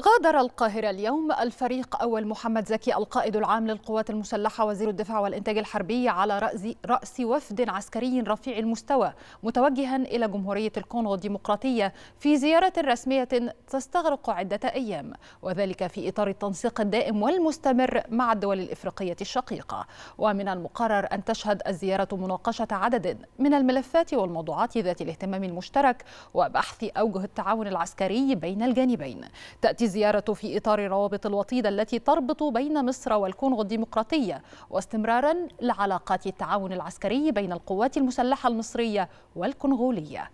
غادر القاهرة اليوم الفريق أول محمد زكي القائد العام للقوات المسلحة وزير الدفاع والإنتاج الحربي على رأس رأس وفد عسكري رفيع المستوى متوجها إلى جمهورية الكونغو الديمقراطية في زيارة رسمية تستغرق عدة أيام وذلك في إطار التنسيق الدائم والمستمر مع الدول الإفريقية الشقيقة ومن المقرر أن تشهد الزيارة مناقشة عدد من الملفات والموضوعات ذات الاهتمام المشترك وبحث أوجه التعاون العسكري بين الجانبين تأتي تأتي الزيارة في إطار روابط الوطيدة التي تربط بين مصر والكونغو الديمقراطية واستمرارا لعلاقات التعاون العسكري بين القوات المسلحة المصرية والكونغولية